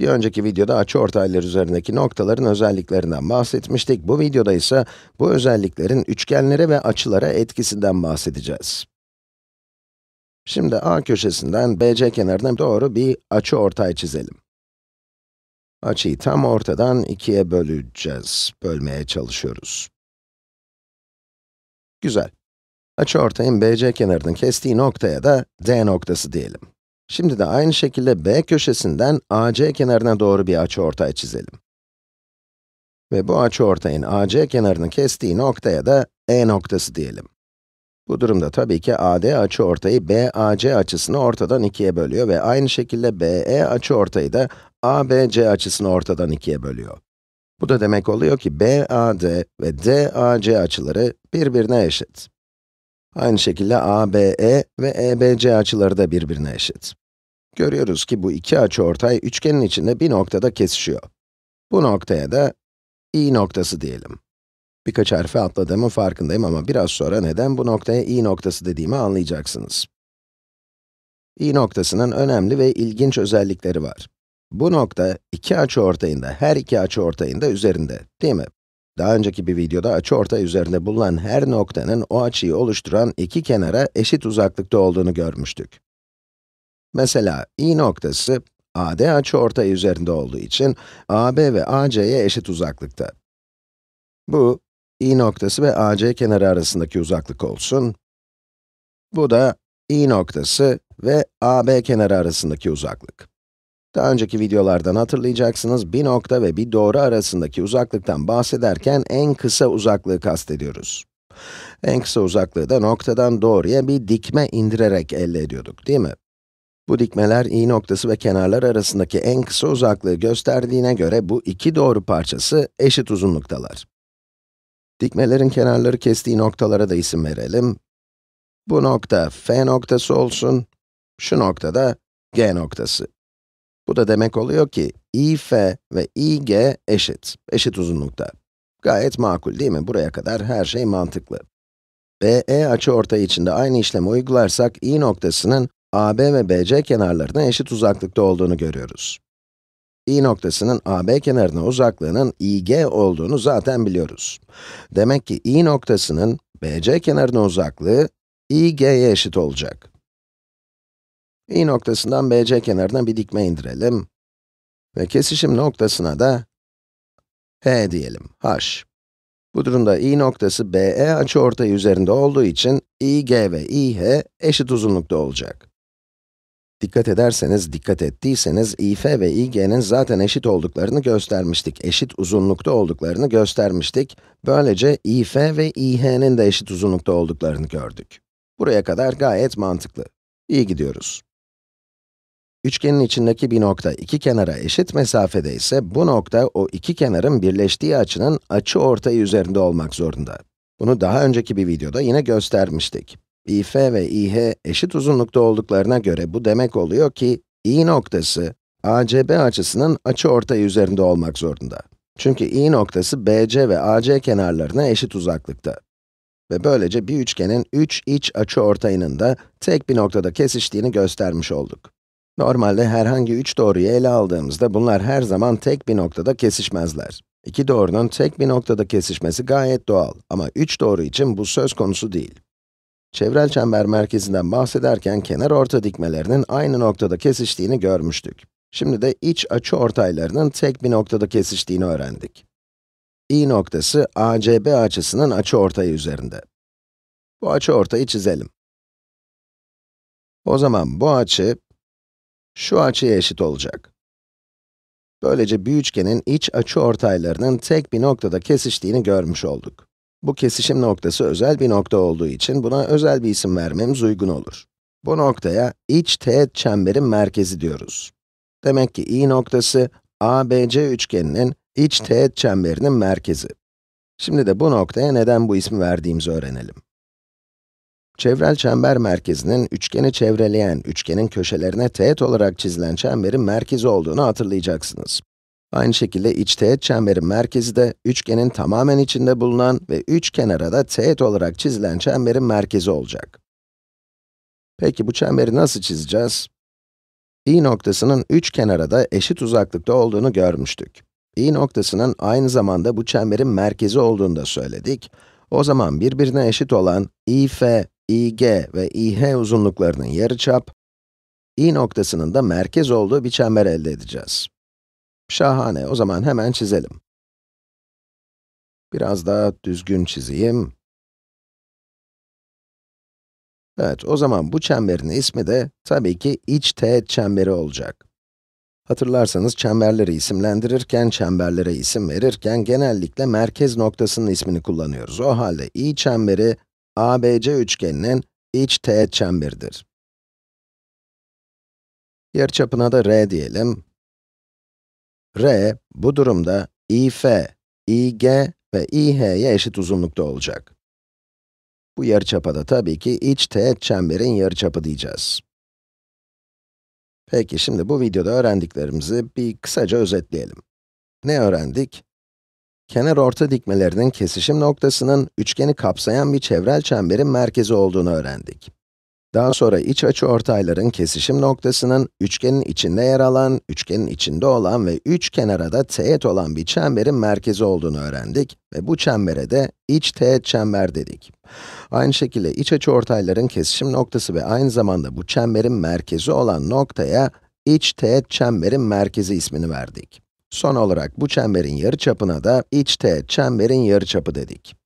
Bir önceki videoda açı açıortaylar üzerindeki noktaların özelliklerinden bahsetmiştik. Bu videoda ise bu özelliklerin üçgenlere ve açılara etkisinden bahsedeceğiz. Şimdi A köşesinden BC kenarına doğru bir açı ortay çizelim. Açıyı tam ortadan ikiye böleceğiz. Bölmeye çalışıyoruz. Güzel. Açı ortayın BC kenarını kestiği noktaya da D noktası diyelim. Şimdi de aynı şekilde B köşesinden AC kenarına doğru bir açıortay çizelim. Ve bu açıortayın AC kenarını kestiği noktaya da E noktası diyelim. Bu durumda tabii ki AD açıortayı BAC açısını ortadan ikiye bölüyor ve aynı şekilde BE açıortayı da ABC açısını ortadan ikiye bölüyor. Bu da demek oluyor ki BAD ve DAC açıları birbirine eşit. Aynı şekilde ABE ve EBC açıları da birbirine eşit. Görüyoruz ki bu iki açıortay üçgenin içinde bir noktada kesişiyor. Bu noktaya da i noktası diyelim. Birkaç harfi atladığımın farkındayım ama biraz sonra neden bu noktaya i noktası dediğimi anlayacaksınız. i noktasının önemli ve ilginç özellikleri var. Bu nokta iki açıortayında, her iki açıortayında üzerinde, değil mi? Daha önceki bir videoda açıortay üzerinde bulunan her noktanın o açıyı oluşturan iki kenara eşit uzaklıkta olduğunu görmüştük. Mesela i noktası AD açıortay üzerinde olduğu için AB ve AC'ye eşit uzaklıkta. Bu i noktası ve AC kenarı arasındaki uzaklık olsun. Bu da i noktası ve AB kenarı arasındaki uzaklık. Daha önceki videolardan hatırlayacaksınız, bir nokta ve bir doğru arasındaki uzaklıktan bahsederken en kısa uzaklığı kastediyoruz. En kısa uzaklığı da noktadan doğruya bir dikme indirerek elde ediyorduk, değil mi? Bu dikmeler i noktası ve kenarlar arasındaki en kısa uzaklığı gösterdiğine göre bu iki doğru parçası eşit uzunluktalar. Dikmelerin kenarları kestiği noktalara da isim verelim. Bu nokta f noktası olsun, şu noktada g noktası. Bu da demek oluyor ki IF ve IG eşit, eşit uzunlukta. Gayet makul değil mi? Buraya kadar her şey mantıklı. BE açıortayı içinde aynı işlemi uygularsak i noktasının AB ve BC kenarlarına eşit uzaklıkta olduğunu görüyoruz. i noktasının AB kenarına uzaklığının IG olduğunu zaten biliyoruz. Demek ki i noktasının BC kenarına uzaklığı IG'ye eşit olacak i noktasından bc kenarına bir dikme indirelim. Ve kesişim noktasına da h diyelim, h. Bu durumda i noktası BE açıortay üzerinde olduğu için IG ve IH eşit uzunlukta olacak. Dikkat ederseniz, dikkat ettiyseniz IF ve IG'nin zaten eşit olduklarını göstermiştik. Eşit uzunlukta olduklarını göstermiştik. Böylece IF ve IH'nin de eşit uzunlukta olduklarını gördük. Buraya kadar gayet mantıklı. İyi gidiyoruz. Üçgenin içindeki bir nokta iki kenara eşit mesafede ise bu nokta o iki kenarın birleştiği açının açı ortayı üzerinde olmak zorunda. Bunu daha önceki bir videoda yine göstermiştik. IF ve IH eşit uzunlukta olduklarına göre bu demek oluyor ki i noktası ACB açısının açı ortayı üzerinde olmak zorunda. Çünkü i noktası BC ve AC kenarlarına eşit uzaklıkta. Ve böylece bir üçgenin 3 üç iç açı ortayının da tek bir noktada kesiştiğini göstermiş olduk. Normalde herhangi üç doğruyu ele aldığımızda bunlar her zaman tek bir noktada kesişmezler. İki doğrunun tek bir noktada kesişmesi gayet doğal ama üç doğru için bu söz konusu değil. Çevrel çember merkezinden bahsederken kenar orta dikmelerinin aynı noktada kesiştiğini görmüştük. Şimdi de iç açı ortaylarının tek bir noktada kesiştiğini öğrendik. i noktası ACB açısının açı ortayı üzerinde. Bu açı ortayı çizelim. O zaman bu açı şu açıya eşit olacak. Böylece bir üçgenin iç açı ortaylarının tek bir noktada kesiştiğini görmüş olduk. Bu kesişim noktası özel bir nokta olduğu için buna özel bir isim vermemiz uygun olur. Bu noktaya iç teğet çemberin merkezi diyoruz. Demek ki i noktası ABC üçgeninin iç teğet çemberinin merkezi. Şimdi de bu noktaya neden bu ismi verdiğimizi öğrenelim. Çevrel çember merkezinin üçgeni çevreleyen, üçgenin köşelerine teğet olarak çizilen çemberin merkezi olduğunu hatırlayacaksınız. Aynı şekilde iç teğet çemberin merkezi de üçgenin tamamen içinde bulunan ve üç kenara da teğet olarak çizilen çemberin merkezi olacak. Peki bu çemberi nasıl çizeceğiz? i noktasının üç kenara da eşit uzaklıkta olduğunu görmüştük. i noktasının aynı zamanda bu çemberin merkezi olduğunu da söyledik. O zaman birbirine eşit olan if IG ve IH uzunluklarının yarıçap, i noktasının da merkez olduğu bir çember elde edeceğiz. Şahane, o zaman hemen çizelim. Biraz daha düzgün çizeyim. Evet, o zaman bu çemberin ismi de tabii ki iç teğet çemberi olacak. Hatırlarsanız çemberleri isimlendirirken, çemberlere isim verirken genellikle merkez noktasının ismini kullanıyoruz. O halde i çemberi ABC üçgeninin iç teğet çemberidir. Yarıçapına da R diyelim. R, bu durumda IF, IG ve IH'ye eşit uzunlukta olacak. Bu yarıçapa da tabii ki iç teğet çemberin yarıçapı diyeceğiz. Peki şimdi bu videoda öğrendiklerimizi bir kısaca özetleyelim. Ne öğrendik? kenar orta dikmelerinin kesişim noktasının üçgeni kapsayan bir çevrel çemberin merkezi olduğunu öğrendik. Daha sonra iç açı ortayların kesişim noktasının üçgenin içinde yer alan, üçgenin içinde olan ve üç kenara da teğet olan bir çemberin merkezi olduğunu öğrendik ve bu çembere de iç teğet çember dedik. Aynı şekilde iç açı ortayların kesişim noktası ve aynı zamanda bu çemberin merkezi olan noktaya iç teğet çemberin merkezi ismini verdik. Son olarak bu çemberin yarıçapına da iç t çemberin yarıçapı dedik.